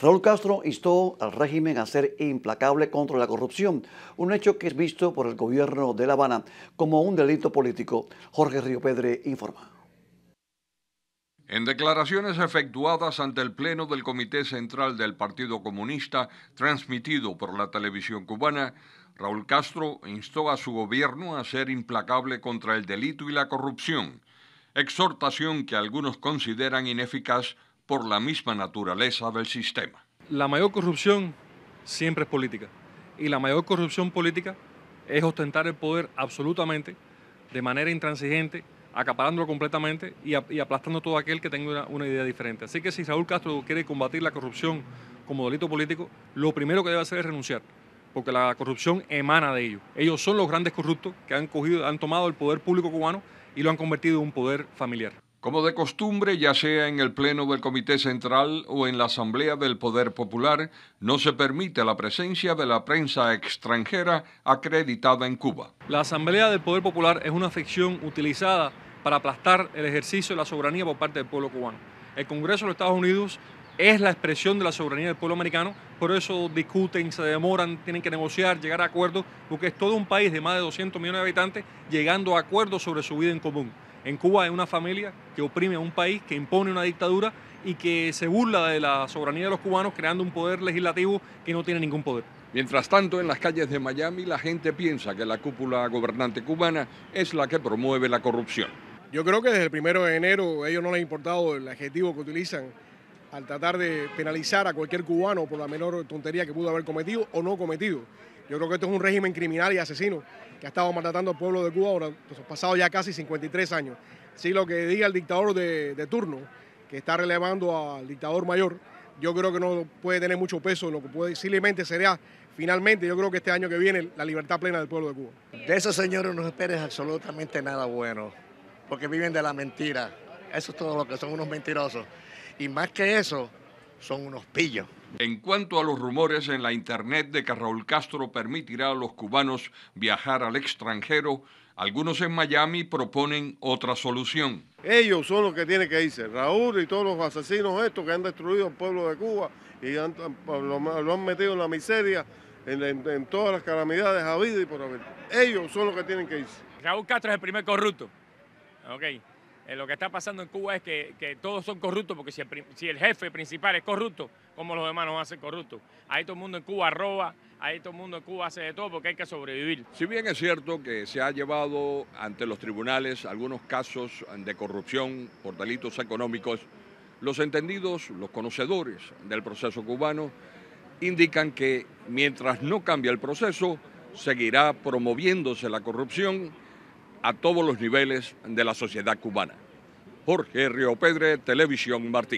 Raúl Castro instó al régimen a ser implacable contra la corrupción, un hecho que es visto por el gobierno de La Habana como un delito político. Jorge Río Pedre informa. En declaraciones efectuadas ante el Pleno del Comité Central del Partido Comunista, transmitido por la televisión cubana, Raúl Castro instó a su gobierno a ser implacable contra el delito y la corrupción, exhortación que algunos consideran ineficaz por la misma naturaleza del sistema. La mayor corrupción siempre es política. Y la mayor corrupción política es ostentar el poder absolutamente, de manera intransigente, acaparándolo completamente y, aplastando todo aquel que tenga una, idea diferente. Así que si Raúl Castro quiere combatir la corrupción como delito político, lo primero que debe hacer es renunciar, porque la corrupción emana de ellos. Ellos son los grandes corruptos que han, cogido, han tomado el poder público cubano y lo han convertido en un poder familiar. Como de costumbre, ya sea en el Pleno del Comité Central o en la Asamblea del Poder Popular, no se permite la presencia de la prensa extranjera acreditada en Cuba. La Asamblea del Poder Popular es una ficción utilizada para aplastar el ejercicio de la soberanía por parte del pueblo cubano. El Congreso de los Estados Unidos es la expresión de la soberanía del pueblo americano, por eso discuten, se demoran, tienen que negociar, llegar a acuerdos, porque es todo un país de más de 200 millones de habitantes llegando a acuerdos sobre su vida en común. En Cuba es una familia que oprime a un país, que impone una dictadura y que se burla de la soberanía de los cubanos creando un poder legislativo que no tiene ningún poder. Mientras tanto, en las calles de Miami la gente piensa que la cúpula gobernante cubana es la que promueve la corrupción. Yo creo que desde el primero de enero a ellos no les ha importado el adjetivo que utilizan al tratar de penalizar a cualquier cubano por la menor tontería que pudo haber cometido o no cometido. Yo creo que esto es un régimen criminal y asesino que ha estado maltratando al pueblo de Cuba ahora han pues, pasado ya casi 53 años. Si lo que diga el dictador de, turno, que está relevando al dictador mayor, yo creo que no puede tener mucho peso lo que puede, simplemente será finalmente, yo creo que este año que viene, la libertad plena del pueblo de Cuba. De esos señores no esperes absolutamente nada bueno, porque viven de la mentira. Eso es todo lo que son unos mentirosos. Y más que eso, son unos pillos. En cuanto a los rumores en la internet de que Raúl Castro permitirá a los cubanos viajar al extranjero, algunos en Miami proponen otra solución. Ellos son los que tienen que irse, Raúl y todos los asesinos estos que han destruido el pueblo de Cuba y lo, han metido en la miseria, en, todas las calamidades habidas y por haber. Ellos son los que tienen que irse. Raúl Castro es el primer corrupto. Okay. Eh, lo que está pasando en Cuba es que, todos son corruptos, porque si el, jefe principal es corrupto, ¿cómo los demás no van a ser corruptos? Ahí todo el mundo en Cuba roba, ahí todo el mundo en Cuba hace de todo porque hay que sobrevivir. Si bien es cierto que se ha llevado ante los tribunales algunos casos de corrupción por delitos económicos, los entendidos, los conocedores del proceso cubano, indican que mientras no cambie el proceso, seguirá promoviéndose la corrupción a todos los niveles de la sociedad cubana. Jorge Pedre, Televisión Martín.